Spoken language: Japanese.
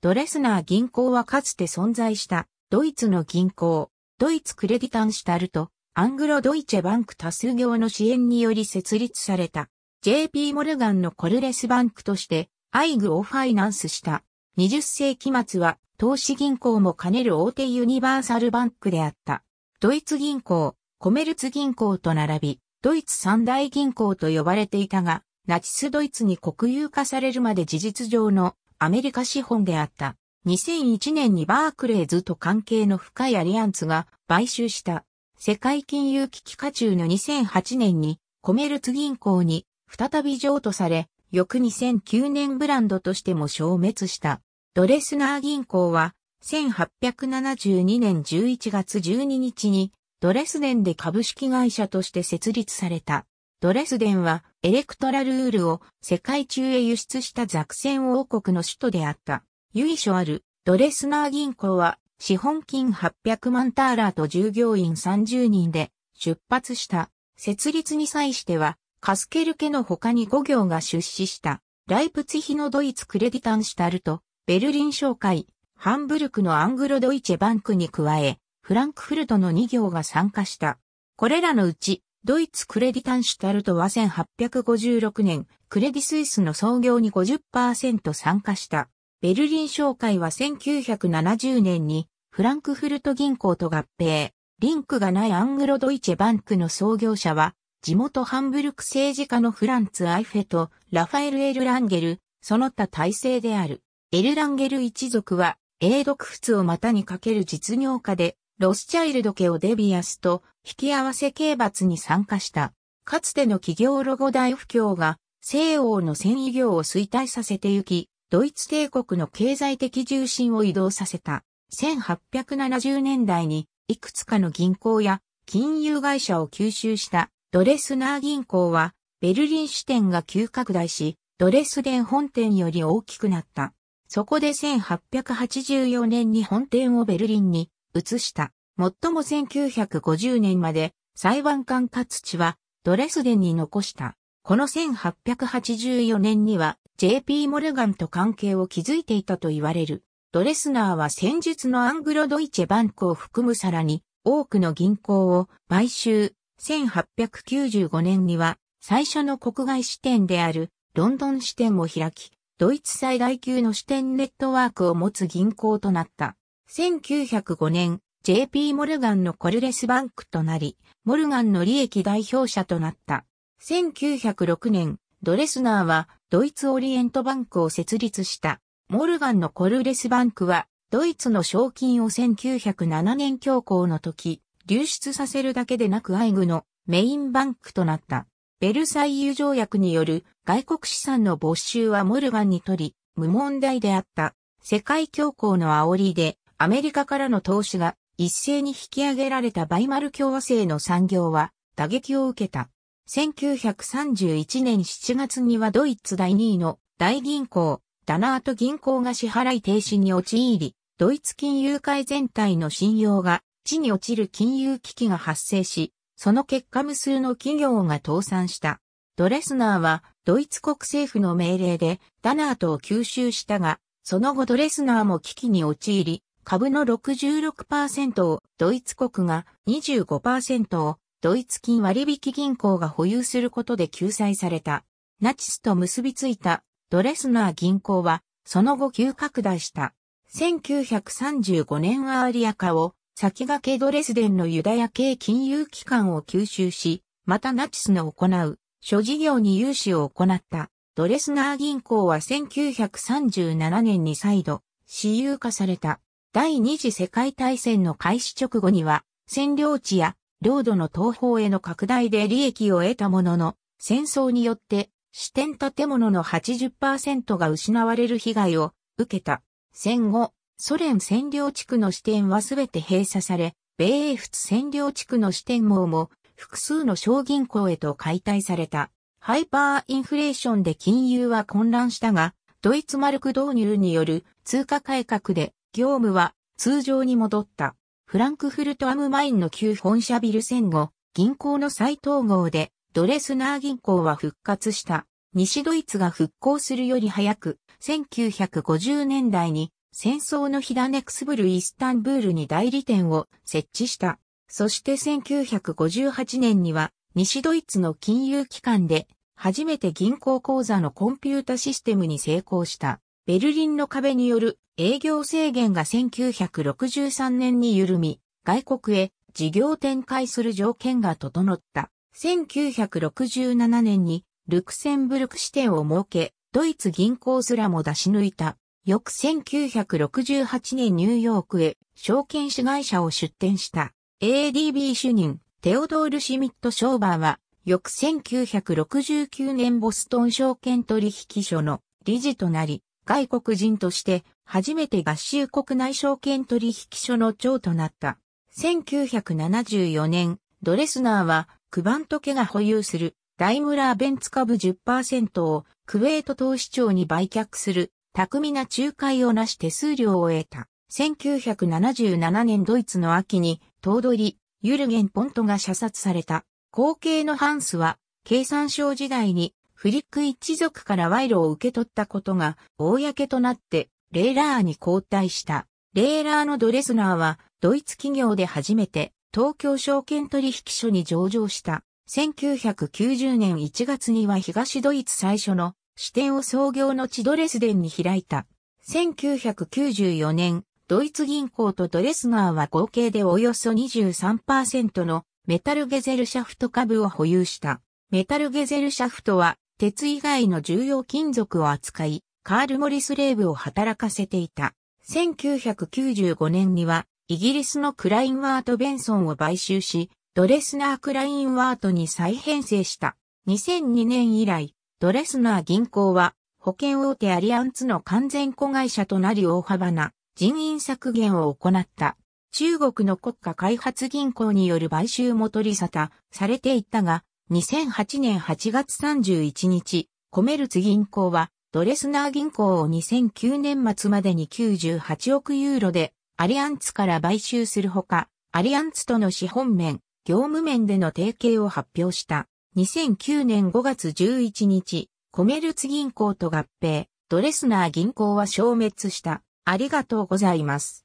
ドレスナー銀行はかつて存在したドイツの銀行、ドイツクレディタンシュタルト、アングロドイチェバンク多数業の支援により設立された JP モルガンのコルレスバンクとしてアイグをファイナンスした20世紀末は投資銀行も兼ねる大手ユニバーサルバンクであった。ドイツ銀行、コメルツ銀行と並び、ドイツ三大銀行と呼ばれていたが、ナチスドイツに国有化されるまで事実上のアメリカ資本であった。2001年にバークレーズと関係の深いアリアンツが買収した世界金融危機下中の2008年にコメルツ銀行に再び譲渡され、翌2009年ブランドとしても消滅した。ドレスナー銀行は1872年11月12日にドレスデンで株式会社として設立された。ドレスデンはエレクトラルールを世界中へ輸出したザクセン王国の首都であった。由緒あるドレスナー銀行は資本金800万ターラーと従業員30人で出発した。設立に際してはカスケル家の他に5行が出資した。ライプツヒのドイツクレディタンシュタルト、ベルリン商会、ハンブルクのアングロドイチェバンクに加え、フランクフルトの2行が参加した。これらのうち、ドイツクレディタンシュタルトは1856年、クレディスイスの創業に50%参加した。ベルリン商会は1970年にフランクフルト銀行と合併。リンクがないアングロドイチェバンクの創業者は、地元ハンブルク政治家のフランツ・アイフェとラファエル・エル・ランゲル、その他体制である。エル・ランゲル一族は、英独仏を股にかける実業家で、ロスチャイルド家をデビアスと引き合わせ刑罰に参加した。かつての企業ロゴ大不況が西欧の繊維業を衰退させてゆき、ドイツ帝国の経済的重心を移動させた。1870年代にいくつかの銀行や金融会社を吸収したドレスナー銀行はベルリン支店が急拡大し、ドレスデン本店より大きくなった。そこで1884年に本店をベルリンに移した。最も1950年まで裁判官勝地はドレスデンに残した。この1884年には JP モルガンと関係を築いていたと言われる。ドレスナーは先日のアングロドイチェバンクを含むさらに多くの銀行を買収。1895年には最初の国外支店であるロンドン支店を開き、ドイツ最大級の支店ネットワークを持つ銀行となった。1905年、JP モルガンのコルレスバンクとなり、モルガンの利益代表者となった。1906年、ドレスナーはドイツオリエントバンクを設立した。モルガンのコルレスバンクは、ドイツの賞金を1907年強行の時、流出させるだけでなくアイグのメインバンクとなった。ベルサイユ条約による外国資産の没収はモルガンにとり、無問題であった。世界恐慌の煽りでアメリカからの投資が一斉に引き上げられたバイマル共和制の産業は打撃を受けた。1931年7月にはドイツ第2位の大銀行、ダナート銀行が支払い停止に陥り、ドイツ金融界全体の信用が地に落ちる金融危機が発生し、その結果無数の企業が倒産した。ドレスナーはドイツ国政府の命令でダナートを吸収したが、その後ドレスナーも危機に陥り、株の66%をドイツ国が25%をドイツ金割引銀行が保有することで救済された。ナチスと結びついたドレスナー銀行はその後急拡大した。1935年アーリア化を先駆けドレスデンのユダヤ系金融機関を吸収し、またナチスの行う諸事業に融資を行った。ドレスナー銀行は1937年に再度私有化された。第二次世界大戦の開始直後には、占領地や領土の東方への拡大で利益を得たものの、戦争によって支店建物の80%が失われる被害を受けた。戦後、ソ連占領地区の支店はすべて閉鎖され、米英仏占領地区の支店網も複数の小銀行へと解体された。ハイパーインフレーションで金融は混乱したが、ドイツマルク導入による通貨改革で業務は通常に戻った。フランクフルトアムマインの旧本社ビル戦後、銀行の再統合でドレスナー銀行は復活した。西ドイツが復興するより早く、1950年代に戦争の火種クスブルイスタンブールに代理店を設置した。そして1958年には西ドイツの金融機関で初めて銀行口座のコンピュータシステムに成功した。ベルリンの壁による営業制限が1963年に緩み、外国へ事業展開する条件が整った。1967年にルクセンブルク支店を設け、ドイツ銀行すらも出し抜いた。翌1968年ニューヨークへ証券子会社を出展した ADB 主任テオドール・シミット・ショーバーは翌1969年ボストン証券取引所の理事となり外国人として初めて合衆国内証券取引所の長となった。1974年、ドレスナーは、クバント家が保有するダイムラーベンツ株10%をクウェート投資庁に売却する巧みな仲介をなし手数料を得た。1977年ドイツの秋に、頭取、ユルゲン・ポントが射殺された。後継のハンスは、経産省時代に、フリック一族から賄賂を受け取ったことが、公となって、レーラーに交代した。レーラーのドレスナーは、ドイツ企業で初めて、東京証券取引所に上場した。1990年1月には東ドイツ最初の支店を創業の地ドレスデンに開いた。1994年、ドイツ銀行とドレスナーは合計でおよそ23%のメタルゲゼルシャフト株を保有した。メタルゲゼルシャフトは鉄以外の重要金属を扱い、カール・モリス・レーブを働かせていた。1995年には、イギリスのクラインワート・ベンソンを買収し、ドレスナー・クラインワートに再編成した。2002年以来、ドレスナー銀行は、保険大手アリアンツの完全子会社となり大幅な人員削減を行った。中国の国家開発銀行による買収も取り沙汰されていったが、2008年8月31日、コメルツ銀行はドレスナー銀行を2009年末までに98億ユーロでアリアンツから買収するほか、アリアンツとの資本面、業務面での提携を発表した。2009年5月11日、コメルツ銀行と合併、ドレスナー銀行は消滅した。ありがとうございます。